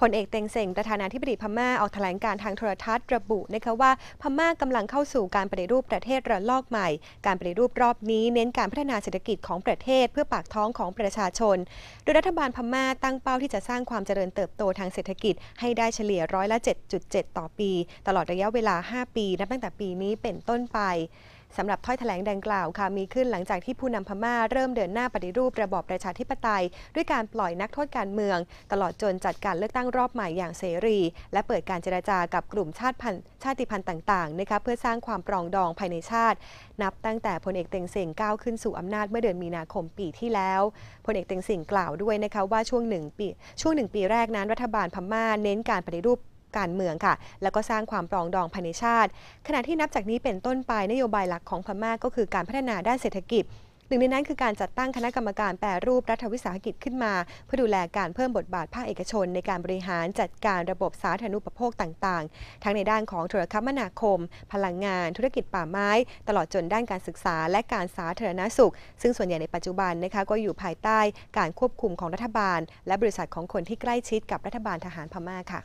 พลเอกเต็งเสงประธานาธิบดีพม่าออกแถลงการทางโทรทัศน์ระบุนะคะว่าพม่ากำลังเข้าสู่การปฏิรูปประเทศระลอกใหม่ การปฏิรูปรอบนี้เน้นการพัฒนาเศรษฐกิจของประเทศเพื่อปากท้องของประชาชนโดยรัฐบาลพม่าตั้งเป้าที่จะสร้างความเจริญเติบโตทางเศรษฐกิจให้ได้เฉลี่ยร้อยละ 7.7 ต่อปี ตลอดระยะเวลา 5 ปีนับตั้งแต่ปีนี้เป็นต้นไปสำหรับถ้อยแถลงดังกล่าวค่ะมีขึ้นหลังจากที่ผู้นำพม่าเริ่มเดินหน้าปฏิรูประบอบประชาธิปไตย ด้วยการปล่อยนักโทษการเมือง ตลอดจนจัดการเลือกตั้งรอบใหม่อย่างเสรี และเปิดการเจรจากับกลุ่มชาติพันธุ์ชาติพันธุ์ต่างๆนะคะเพื่อสร้างความปรองดองภายในชาตินับตั้งแต่พลเอกเต็งเสียงก้าวขึ้นสู่อำนาจเมื่อเดือนมีนาคมปีที่แล้วพลเอกเต็งเสียงกล่าวด้วยนะคะว่าช่วงหนึ่งปีช่วงหนึ่งปีแรกนั้นรัฐบาลพม่าเน้นการปฏิรูปการเมืองค่ะแล้วก็สร้างความปรองดองภายในชาติ ขณะที่นับจากนี้เป็นต้นไป นโยบายหลักของพม่ากก็คือการพัฒนาด้านเศรษฐกิจ หนึ่งในนั้นคือการจัดตั้งคณะกรรมการแปรรูปรัฐวิสาหกิจขึ้นมา เพื่อดูแลการเพิ่มบทบาทภาคเอกชน ในการบริหารจัดการระบบสาธารณูปโภคต่างๆ ทั้งในด้านของโทรคมนาคม พลังงาน ธุรกิจป่าไม้ ตลอดจนด้านการศึกษา และการสาธารณสุข ซึ่งส่วนใหญ่ในปัจจุบันนะคะก็อยู่ภายใต้การควบคุมของรัฐบาล และบริษัทของคนที่ใกล้ชิดกับรัฐบาลทหารพม่าค่ะ